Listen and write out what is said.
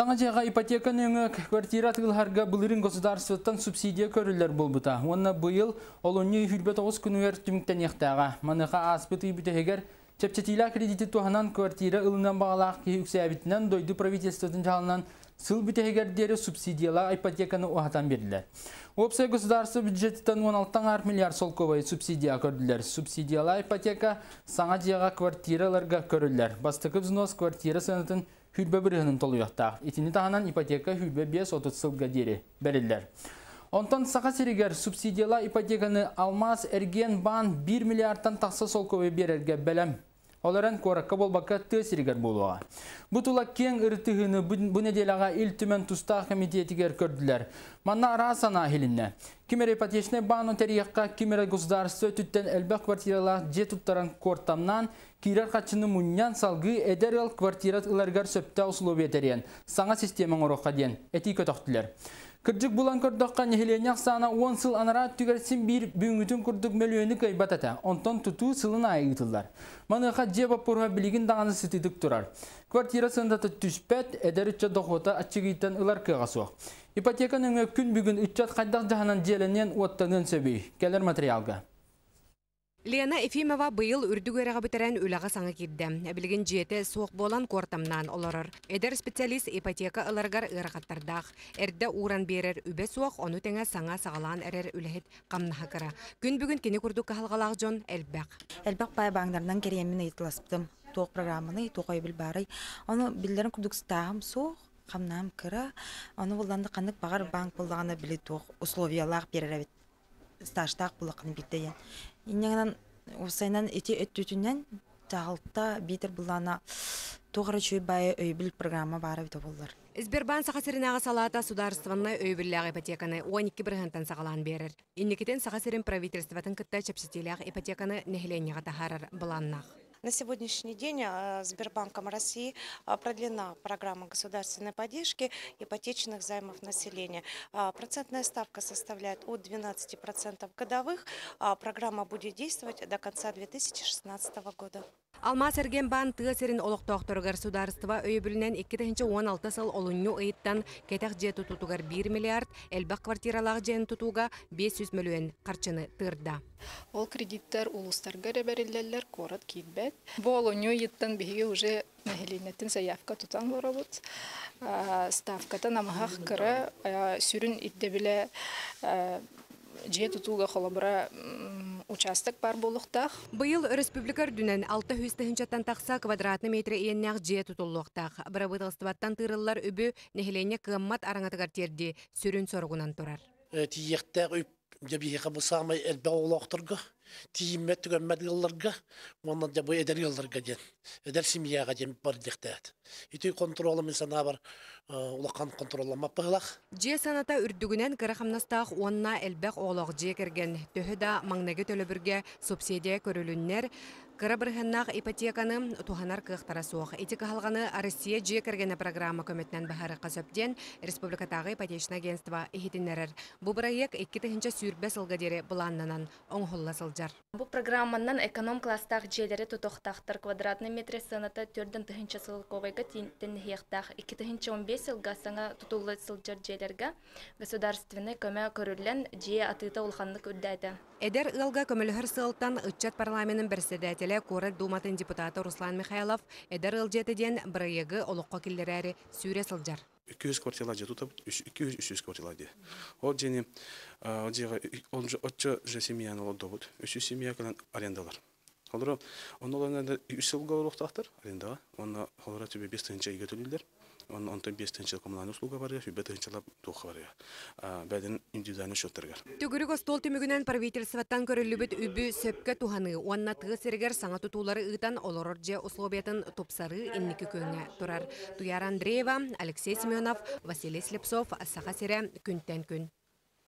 Саңадияға ипотеканы өңік квартира тұғыларға бұлырын государствыттан субсидия көрілер болбыта. Онна бұйыл олуны үлбет оғыз күніңер түміктен ектаға. Маныға аспыты бүтігер чәпчетілі кредиті туғанан квартира ұлынан бағалақ кейіксе әбітінен дойды правительствыттың жалынан сыл бүтігердері субсидияла ипотеканы оғатан берділер. Опсай государство бюджеттен 16 миллиард солковай субсидия көрділер. субсидиялы ипотека Саңадияға квартираларға көрілер. Бастықы взнос квартира санатын Hürbe толу toluyokta. Итіні tahanan ипотека hürbe бе otut сылға дере Онтан сақа серегер субсидияла ипотеканы алмаз әрген бан 1 миллиардтан тақсы сол көбе берерге бәлем. Оларын қораққа болбаққа тө серегер болуға. Бұтыла кен ұртығыны бұнеделаға ил түмен тұстақ комитетігер көрділер. Манна арасана хелінне. Кимере ипотечный бану терияққа кимере гуздарсы түттен әлбә квартирала же туттаран кортамнан кирер қачыны мунян салғы эдерел квартират ұларғар сөпті условия терен. Саңа системаң орыққа ден. Әті көтіқтілер. булан көрдөккә нехеленяк сана 10 сыл анара бір бир бүнгүтүн күрдүк мөлөөнү кайбат Онтон туту сылына айтылдар. Маныха жеба порга билигин даганы сытыдык турар. Квартирасында түшпәт, эдәрүчә дохота ачыгыттан ылар кыгасуак. Ипотеканың күн бүгін үтчат қайдақ жағынан желінен оттанын сөбей. Келер материалға. Лена Ефимова быйыл үрдүгөрөгө бетерен үлага саңа кирди. Билген жеті соқ болан кортамнан олорор. Эдер специалист ипотека ыларгар ыргаттардах. Эрде уран берер үбе соқ ону теңе саңа сагалаан эрер үлехит камнаха Күн бүгүн кини курдук кахалгалак жон элбак. Элбек бай баңдардан керемин Тоқ программаны тоқой бил бары. оны билдерин курдук со қамнам кыра оны булланды канык бағар банк буллаганы биле тук условиялар перерабит стажтак булакын битден иннегенен усайнан эти өттүтүнен тагылта битер булана тугры чуйбай өйбүл программа бары бит Избербан Сбербанк сахасырынағы салата сударстванна өйбірләғ ипотеканы 12 бірғантан сағалан берір. Иннекетен сахасырын правительстватын кытта чапсетеләғ ипотеканы нәхіленеға тахарар бұланнақ. На сегодняшний день а, Сбербанком России а, продлена программа государственной поддержки ипотечных займов населения. А, процентная ставка составляет от 12% годовых. Программа будет действовать до конца 2016 года. Алма серген бан тыа серин олоқтоқтор государства өйбүлінен 2 2016 сыл олынню ұйыттан кетақ жеті тутутугар 1 миллиард, әлбақ квартиралағы жен тұтуға 500 миллион қарчыны тұрда. Ол кредиттер улустарға ребериллерлер корат кейдбет. Бұл олынню ыйттан бігі уже мәхелинеттен саяфқа тутан борабыт. Ставката намағақ кыры сүрін иддебіле же тутуга участок бар болуқтақ. Бұйыл республикар дүнен 600-тен тақса квадратны метрі еннәқ жия тұтылуқтақ. Бірабытылыстыбаттан тырыллар үбі нәхілене қыммат араңатығар терді сүрін сорғынан тұрар. Э, Тиектәк үп, жабиеға бұсамай әлбә олақтырғы тиімме түген мәдгылларга, оннан да бу эдер ялларга ден, эдер семьяга ден бар дихтәт. Итү контролым сана бар, улакан Же саната үрдүгүнен кырахамнастах онна элбек олог же керген. Төһө да маңнеге төлөбүргә субсидия көрүлүннәр. Кырабырхыннак ипотеканы туханар кыхтара суох. Этика қалғаны Россия же кергене программа көмөтнән баһары касаптен республикадагы ипотечный агентство эхитиннәрәр. Бу проект 2 тәһинчә сүрбә сылгадере буланнанан оң холласылды болжар. Бу программанан эконом класстагы желери тутоқтақтар квадратный метре сынаты төрдін тыхынчы сылковайга тин хияқтах 2-15 сылга саңа тутулы сылжар жээлерге государственный көмө көрүлен жээ атыта улханлык үрдәйді. Эдер ылга көмөлөхөр сылтан ыччат парламентин председатели Куры Думатын депутаты Руслан Михайлов эдер ыл жетеден бирыйыгы олоққа киллерэри сылжар. 200 квартала же тут 200-300 квартала де. Ол жені ол жеға ол же отчы же семьяны ол добыт. 300 семья калан арендалар. Олар он оларда 3 жылға арендаға. Оны олар түбе 5 тынча үйге төлейлер онтон беш тынчыл коммунальный услуга барыга үбө тынчылап тоха барыга бәдин индивидуальный счеттарга төгүрүк стол түмүгүнен правительствотан көрүлүбүт үбү сөпкө туханы уанна тыгы сергер саңа тутуулары ыытан олорор же условиятын тупсары инники көңө турар туяр андреева алексей семенов василий слепцов саха сере күнтен күн